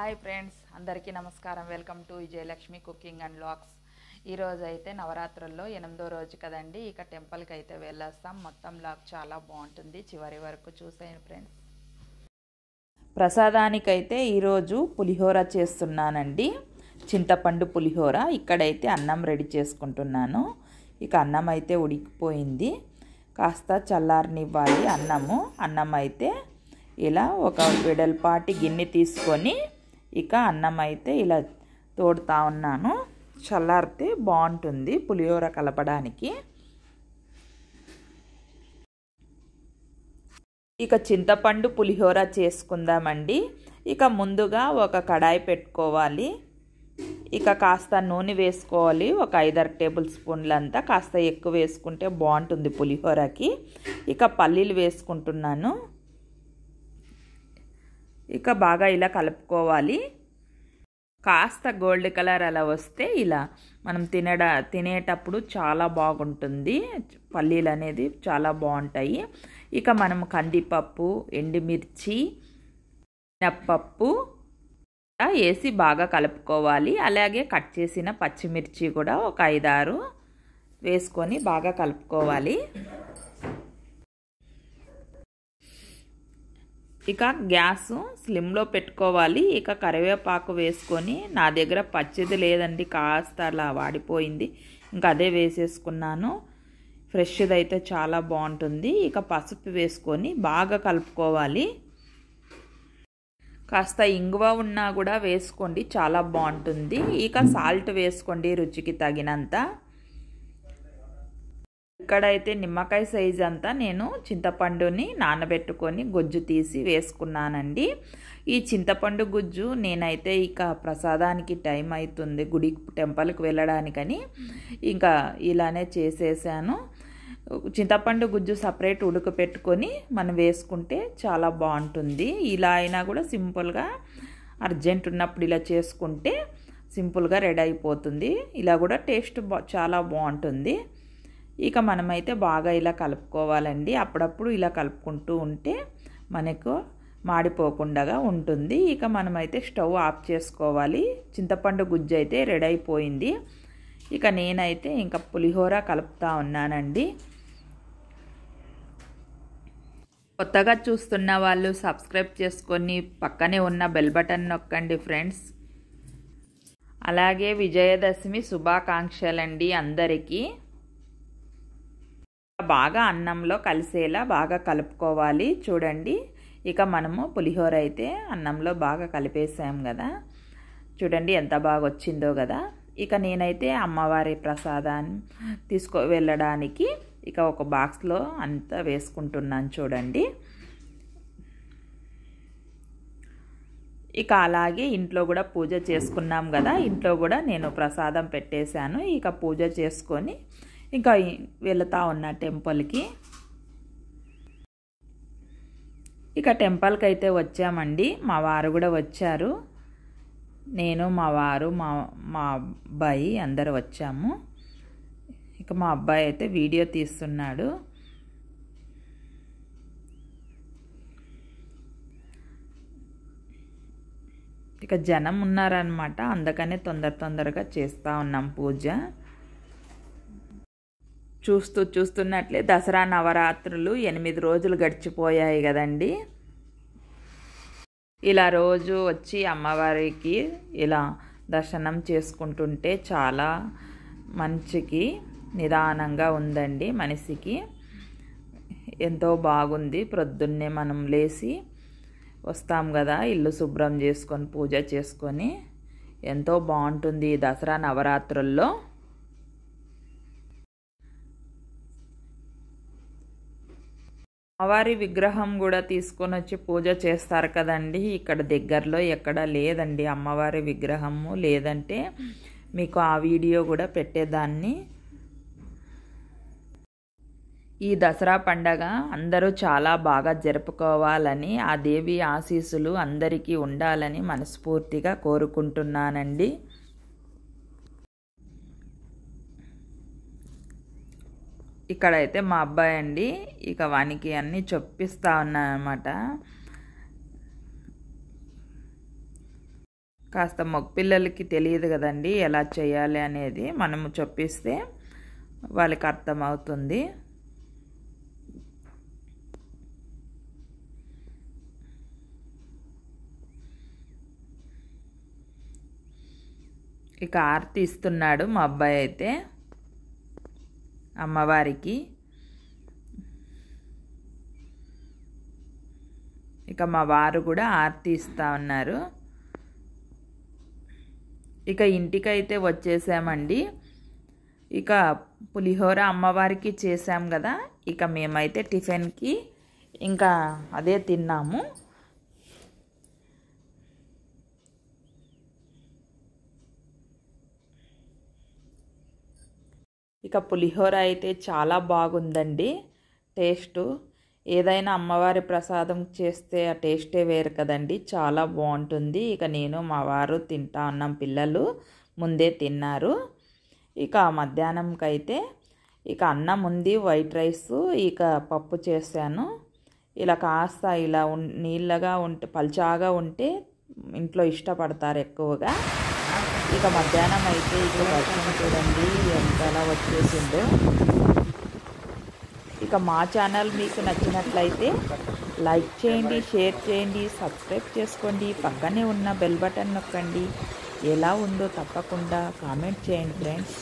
hi friends అందరికీ నమస్కారం welcome to Vijayalakshmi cooking and లాక్స్ ఈరోజు అయితే నవరాత్రుల్లో ఎనిమిదో రోజు కదండి ఇక టెంపుల్కి అయితే వెళ్ళేస్తాం మొత్తం లాక్ చాలా బాగుంటుంది చివరి వరకు చూసాను ఫ్రెండ్స్ ప్రసాదానికైతే ఈరోజు పులిహోర చేస్తున్నానండి చింతపండు పులిహోర ఇక్కడైతే అన్నం రెడీ చేసుకుంటున్నాను ఇక అన్నం అయితే ఉడికిపోయింది కాస్త చల్లారనివ్వాలి అన్నము అన్నం అయితే ఇలా ఒక విడల్పాటి గిన్నె తీసుకొని ఇక అన్నం అయితే ఇలా తోడుతా ఉన్నాను చల్లారితే బాగుంటుంది పులిహోర కలపడానికి ఇక చింతపండు పులిహోర చేసుకుందామండి ఇక ముందుగా ఒక కడాయి పెట్టుకోవాలి ఇక కాస్త నూనె వేసుకోవాలి ఒక ఐదారు టేబుల్ స్పూన్లంతా కాస్త ఎక్కువ వేసుకుంటే బాగుంటుంది పులిహోరకి ఇక పల్లీలు వేసుకుంటున్నాను ఇక బాగా ఇలా కలుపుకోవాలి కాస్త గోల్డ్ కలర్ అలా వస్తే ఇలా మనం తినడ తినేటప్పుడు చాలా బాగుంటుంది పల్లీలు అనేది చాలా బాగుంటాయి ఇక మనం కందిపప్పు ఎండుమిర్చి మినప్పప్పు వేసి బాగా కలుపుకోవాలి అలాగే కట్ చేసిన పచ్చిమిర్చి కూడా ఒక ఐదారు వేసుకొని బాగా కలుపుకోవాలి ఇక గ్యాస్ స్లిమ్లో పెట్టుకోవాలి ఇక కరివేపాకు వేసుకొని నా దగ్గర పచ్చిది లేదండి కాస్త అలా వాడిపోయింది ఇంకా అదే వేసేసుకున్నాను ఫ్రెష్ది అయితే చాలా బాగుంటుంది ఇక పసుపు వేసుకొని బాగా కలుపుకోవాలి కాస్త ఇంగువ ఉన్నా కూడా వేసుకోండి చాలా బాగుంటుంది ఇక సాల్ట్ వేసుకోండి రుచికి తగినంత ఇక్కడైతే నిమ్మకాయ సైజ్ అంతా నేను చింతపండుని నానబెట్టుకొని గుజ్జు తీసి వేసుకున్నానండి ఈ చింతపండు గుజ్జు నేనైతే ఇక ప్రసాదానికి టైం అవుతుంది గుడి టెంపుల్కి వెళ్ళడానికని ఇంకా ఇలానే చేసేసాను చింతపండు గుజ్జు సపరేట్ ఉడకపెట్టుకొని మనం వేసుకుంటే చాలా బాగుంటుంది ఇలా అయినా కూడా సింపుల్గా అర్జెంట్ ఉన్నప్పుడు ఇలా చేసుకుంటే సింపుల్గా రెడీ అయిపోతుంది ఇలా కూడా టేస్ట్ చాలా బాగుంటుంది ఇక మనమైతే బాగా ఇలా కలుపుకోవాలండి అప్పుడప్పుడు ఇలా కలుపుకుంటూ ఉంటే మనకు మాడిపోకుండా ఉంటుంది ఇక మనమైతే స్టవ్ ఆఫ్ చేసుకోవాలి చింతపండు గుజ్జు అయితే రెడీ అయిపోయింది ఇక నేనైతే ఇంకా పులిహోర కలుపుతా ఉన్నానండి కొత్తగా చూస్తున్న వాళ్ళు సబ్స్క్రైబ్ చేసుకొని పక్కనే ఉన్న బెల్ బటన్ నొక్కండి ఫ్రెండ్స్ అలాగే విజయదశమి శుభాకాంక్షలండి అందరికీ బాగా అన్నంలో కలిసేలా బాగా కలుపుకోవాలి చూడండి ఇక మనము పులిహోర అయితే అన్నంలో బాగా కలిపేసాం కదా చూడండి ఎంత బాగా వచ్చిందో కదా ఇక నేనైతే అమ్మవారి ప్రసాదాన్ని తీసుకు వెళ్ళడానికి ఇక ఒక బాక్స్లో అంతా వేసుకుంటున్నాను చూడండి ఇక అలాగే ఇంట్లో కూడా పూజ చేసుకున్నాం కదా ఇంట్లో కూడా నేను ప్రసాదం పెట్టేశాను ఇక పూజ చేసుకొని ఇంకా వెళుతూ ఉన్నా టెంపుల్కి ఇక టెంపుల్కి అయితే వచ్చామండి మా వారు కూడా వచ్చారు నేను మా వారు మా మా అబ్బాయి అందరు వచ్చాము ఇక మా అబ్బాయి అయితే వీడియో తీస్తున్నాడు ఇక జనం ఉన్నారనమాట అందుకనే తొందర తొందరగా చేస్తూ ఉన్నాం పూజ చూస్తూ చూస్తున్నట్లే దసరా నవరాత్రులు ఎనిమిది రోజులు గడిచిపోయాయి కదండి ఇలా రోజు వచ్చి అమ్మవారికి ఇలా దర్శనం చేసుకుంటుంటే చాలా మంచికి నిదానంగా ఉందండి మనిషికి ఎంతో బాగుంది ప్రొద్దున్నే మనం లేచి వస్తాం కదా ఇల్లు శుభ్రం చేసుకొని పూజ చేసుకొని ఎంతో బాగుంటుంది దసరా నవరాత్రుల్లో అమ్మవారి విగ్రహం కూడా తీసుకొని వచ్చి పూజ చేస్తారు కదండి ఇక్కడ దగ్గరలో ఎక్కడ లేదండి అమ్మవారి విగ్రహము లేదంటే మీకు ఆ వీడియో కూడా పెట్టేదాన్ని ఈ దసరా పండగ అందరూ చాలా బాగా జరుపుకోవాలని ఆ దేవి ఆశీస్సులు అందరికీ ఉండాలని మనస్ఫూర్తిగా కోరుకుంటున్నానండి ఇక్కడైతే మా అబ్బాయి అండి ఇక వానికి అన్నీ చొప్పిస్తూ ఉన్నానమాట కాస్త మగపిల్లలకి తెలియదు కదండి ఎలా చేయాలి అనేది మనము చొప్పిస్తే వాళ్ళకి అర్థమవుతుంది ఇక ఆర్తి ఇస్తున్నాడు మా అబ్బాయి అయితే అమ్మవారికి ఇక మా వారు కూడా ఆర్తి ఇస్తూ ఉన్నారు ఇక ఇంటికైతే వచ్చేసామండి ఇక పులిహోర అమ్మవారికి చేసాం కదా ఇక మేమైతే టిఫిన్కి ఇంకా అదే తిన్నాము ఇక పులిహోర అయితే చాలా బాగుందండి టేస్టు ఏదైనా అమ్మవారి ప్రసాదం చేస్తే ఆ టేస్టే వేరు కదండి చాలా బాగుంటుంది ఇక నేను మా వారు తింటా ఉన్నాం పిల్లలు ముందే తిన్నారు ఇక మధ్యాహ్నంకైతే ఇక అన్నం ఉంది వైట్ రైస్ ఇక పప్పు చేశాను ఇలా కాస్త ఇలా నీళ్ళగా ఉంటే పల్చాగా ఉంటే ఇంట్లో ఇష్టపడతారు ఎక్కువగా ఇక మధ్యాహ్నం అయితే ఇక వర్షం చూడండి ఎంతలా వచ్చేసిందో ఇక మా ఛానల్ మీకు నచ్చినట్లయితే లైక్ చేయండి షేర్ చేయండి సబ్స్క్రైబ్ చేసుకోండి పక్కనే ఉన్న బెల్ బటన్ నొక్కండి ఎలా ఉందో తప్పకుండా కామెంట్ చేయండి ఫ్రెండ్స్